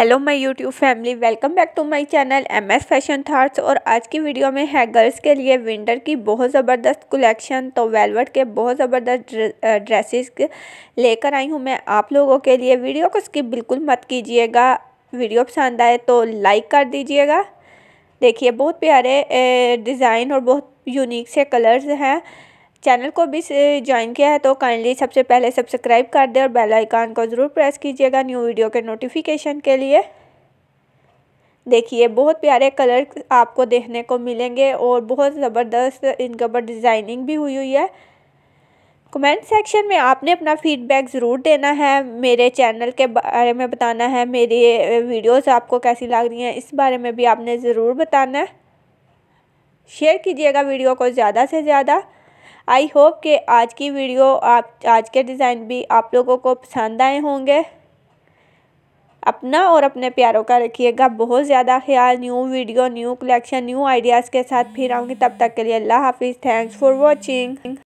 hello my YouTube family welcome back to my channel M S fashion thoughts और आज की video में है गर्ल्स के लिए विंटर की बहुत ज़बरदस्त कलेक्शन तो वेलवेट के बहुत ज़बरदस्त ड्रेसेस लेकर आई हूँ मैं आप लोगों के लिए वीडियो को स्किप बिल्कुल मत कीजिएगा वीडियो पसंद आए तो लाइक कर दीजिएगा देखिए बहुत प्यारे डिज़ाइन और बहुत यूनिक से कलर्स हैं चैनल को भी ज्वाइन किया है तो काइंडली सबसे पहले सब्सक्राइब कर दें और बेल आइकान को ज़रूर प्रेस कीजिएगा न्यू वीडियो के नोटिफिकेशन के लिए देखिए बहुत प्यारे कलर आपको देखने को मिलेंगे और बहुत ज़बरदस्त इनके ऊपर डिज़ाइनिंग भी हुई हुई है कमेंट सेक्शन में आपने अपना फीडबैक ज़रूर देना है मेरे चैनल के बारे में बताना है मेरी वीडियोस आपको कैसी लग रही हैं इस बारे में भी आपने ज़रूर बताना है शेयर कीजिएगा वीडियो को ज़्यादा से ज़्यादा आई होप कि आज की वीडियो आप आज के डिज़ाइन भी आप लोगों को पसंद आए होंगे अपना और अपने प्यारों का रखिएगा बहुत ज़्यादा ख्याल new video new collection new ideas के साथ फिर आऊँगी तब तक के लिए अल्लाह हाफिज़ थैंक्स फॉर वॉचिंग